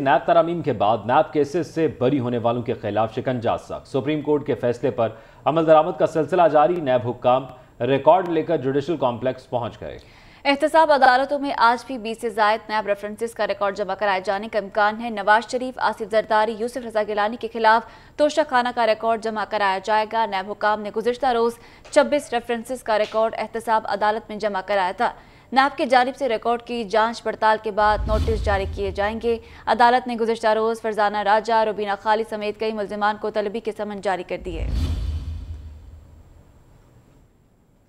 नैब तरामीम के बाद नैब केसेस से बरी होने वालों के खिलाफ शिकंजा सख्त सुप्रीम कोर्ट के फैसले पर अमल दरामद का सिलसिला जारी नैब हुकाम रिकॉर्ड लेकर जुडिशल कॉम्प्लेक्स पहुंच गए एहतसाब अदालतों में आज भी बीस से जायद नैब रेफरेंसेस का रिकॉर्ड जमा कराए जाने का इम्कान है नवाज शरीफ आसिफ जरदारी यूसुफ रजा गिलानी के खिलाफ तोशा खाना का रिकॉर्ड जमा कराया जाएगा नैब हुकाम ने गुजशत रोज़ छब्बीस रेफरेंसेस का रिकॉर्ड एहतसाब अदालत में जमा कराया था नैब की जानब से रिकॉर्ड की जांच पड़ताल के बाद नोटिस जारी किए जाएंगे अदालत ने गुजशत रोज़ फरजाना राजा रुबीना खाली समेत कई मुलजमान को तलबी के समन जारी कर दिए